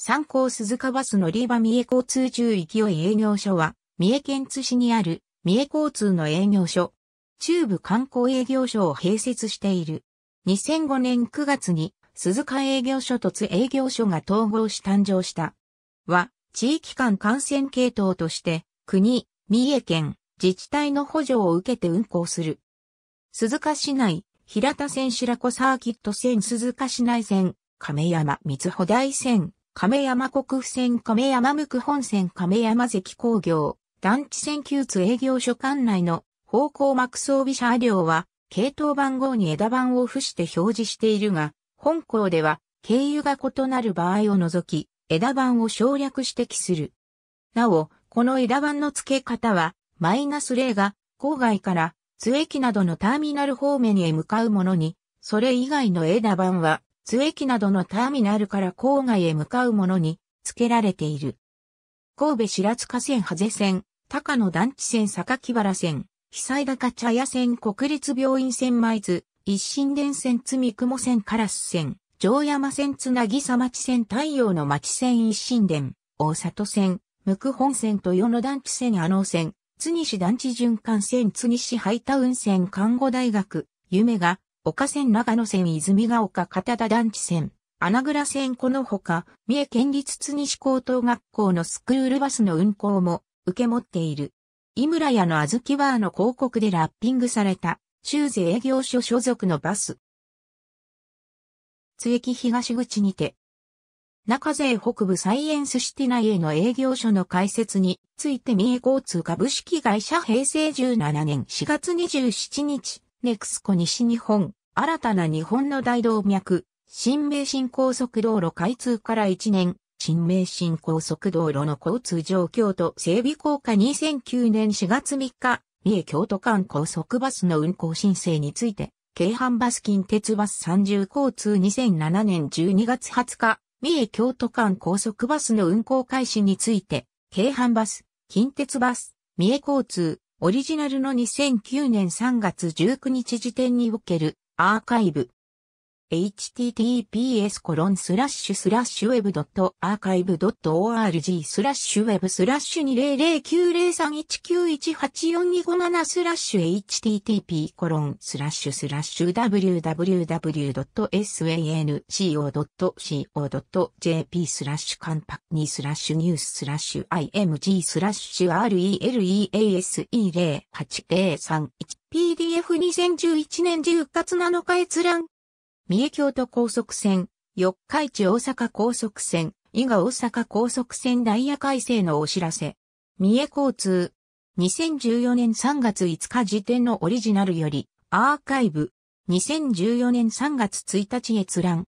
参考鈴鹿バス乗り場三重交通中勢い営業所は、三重県津市にある三重交通の営業所、中部観光営業所を併設している。2005年9月に鈴鹿営業所と津営業所が統合し誕生した。は、地域間感染系統として、国、三重県、自治体の補助を受けて運行する。鈴鹿市内、平田線白子サーキット線鈴鹿市内線、亀山三穂台線、亀山国府線亀山向本線亀山関工業、団地線旧津営業所管内の方向幕装備車両は、系統番号に枝番を付して表示しているが、本校では、経由が異なる場合を除き、枝番を省略指摘する。なお、この枝番の付け方は、マイナス0が、郊外から、津駅などのターミナル方面へ向かうものに、それ以外の枝番は、津駅などのターミナルから郊外へ向かうものに付けられている。神戸白塚線ハゼ線、高野団地線榊原線、久井高茶屋線国立病院線舞津、一新電線津三雲線カラス線、城山線津なぎさ町線太陽の町線一新電、大里線、向本線と与野団地線阿能線、津西団地循環線津西ハイタウン線看護大学、夢が、岡線長野線泉ヶ丘片田団地線、穴倉線このほか、三重県立津西高等学校のスクールバスの運行も受け持っている。井村屋のあずきバーの広告でラッピングされた、修税営業所所属のバス。津駅東口にて、中税北部サイエンスシティ内への営業所の開設について三重交通株式会社平成17年4月27日、ネクスコ西日本新たな日本の大動脈、新名神高速道路開通から1年、新名神高速道路の交通状況と整備効果2009年4月3日、三重京都間高速バスの運行申請について、京阪バス近鉄バス30交通2007年12月20日、三重京都間高速バスの運行開始について、京阪バス、近鉄バス、三重交通、オリジナルの2009年3月19日時点におけるアーカイブ https コロンスラッシュスラッシュウェブドットアーカイブドット org スラッシュウェブスラッシュ2009319184257スラッシュ http コロンスラッシュスラッシュ www.sanco.co.jp スラッシュカンパニースラッシュニューススラッシュ img スラッシュ release08031 PDF2011 年10月7日閲覧三重京都高速線、四日市大阪高速線、伊賀大阪高速線ダイヤ改正のお知らせ。三重交通。2014年3月5日時点のオリジナルより、アーカイブ。2014年3月1日閲覧。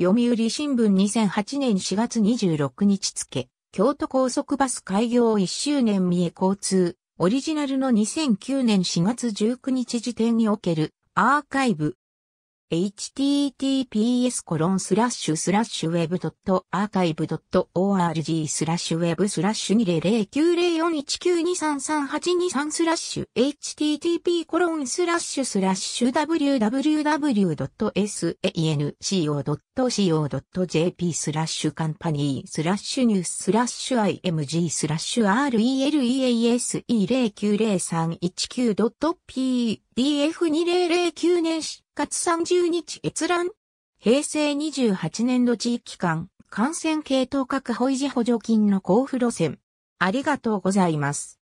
読売新聞2008年4月26日付。京都高速バス開業1周年三重交通。オリジナルの2009年4月19日時点におけるアーカイブ。https コロンスラッシュスラッシュウェブドットアーカイブドット org スラッシュウェブスラッシュ20090419233823スラッシュ http コロンスラッシュスラッシュ www.sanco.co.jp スラッシュカンパニースラッシュニューススラッシュ img スラッシュ release 09031 9 p DF2009 年4月30日閲覧平成28年度地域間感染系統確保維持補助金の交付路線。ありがとうございます。